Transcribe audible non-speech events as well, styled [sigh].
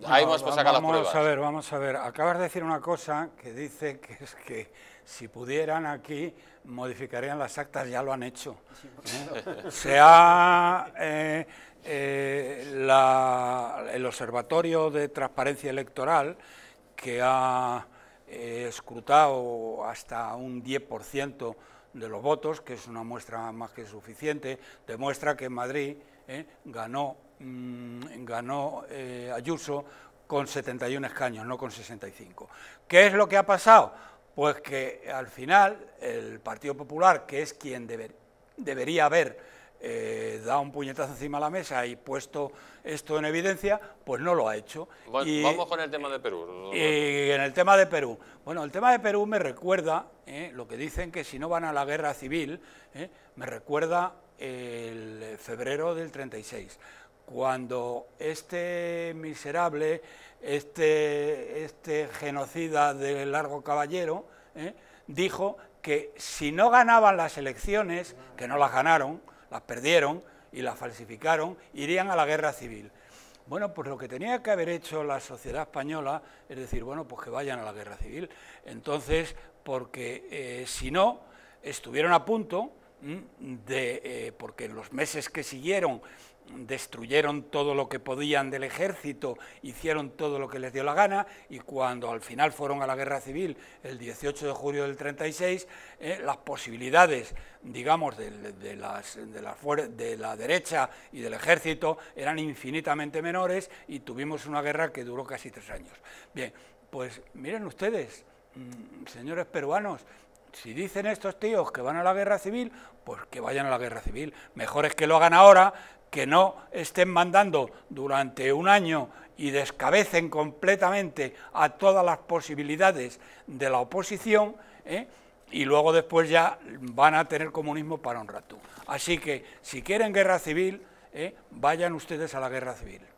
vamos a ver, vamos a ver. Acabas de decir una cosa que dice que es que si pudieran aquí modificarían las actas, ya lo han hecho. ¿Eh? [laughs] Se ha... Eh, eh, el Observatorio de Transparencia Electoral, que ha escrutado hasta un 10% de los votos, que es una muestra más que suficiente, demuestra que en Madrid ganó Mm, ganó eh, Ayuso con 71 escaños, no con 65. ¿Qué es lo que ha pasado? Pues que al final el Partido Popular, que es quien debería haber eh, dado un puñetazo encima de la mesa y puesto esto en evidencia, pues no lo ha hecho. vamos con el tema de Perú. Y en el tema de Perú. Bueno, el tema de Perú me recuerda eh, lo que dicen que si no van a la guerra civil, me recuerda el febrero del 36 cuando este miserable, este, este, genocida de Largo Caballero, ¿eh? dijo que si no ganaban las elecciones, que no las ganaron, las perdieron y las falsificaron, irían a la guerra civil. Bueno, pues lo que tenía que haber hecho la sociedad española es decir, bueno, pues que vayan a la guerra civil. Entonces, porque eh, si no, estuvieron a punto de, eh, porque en los meses que siguieron destruyeron todo lo que podían del ejército, hicieron todo lo que les dio la gana y cuando al final fueron a la guerra civil el 18 de julio del 36, eh, las posibilidades, digamos, de, las, de, la de la derecha y del ejército eran infinitamente menores y tuvimos una guerra que duró casi tres años. Bien, pues miren ustedes, mm, señores peruanos, si dicen estos tíos que van a la guerra civil, pues que vayan a la guerra civil. Mejor es que lo hagan ahora, que no estén mandando durante un año y descabecen completamente a todas las posibilidades de la oposición, ¿eh? y luego después ya van a tener comunismo para un rato. Así que si quieren guerra civil, ¿eh? vayan ustedes a la guerra civil.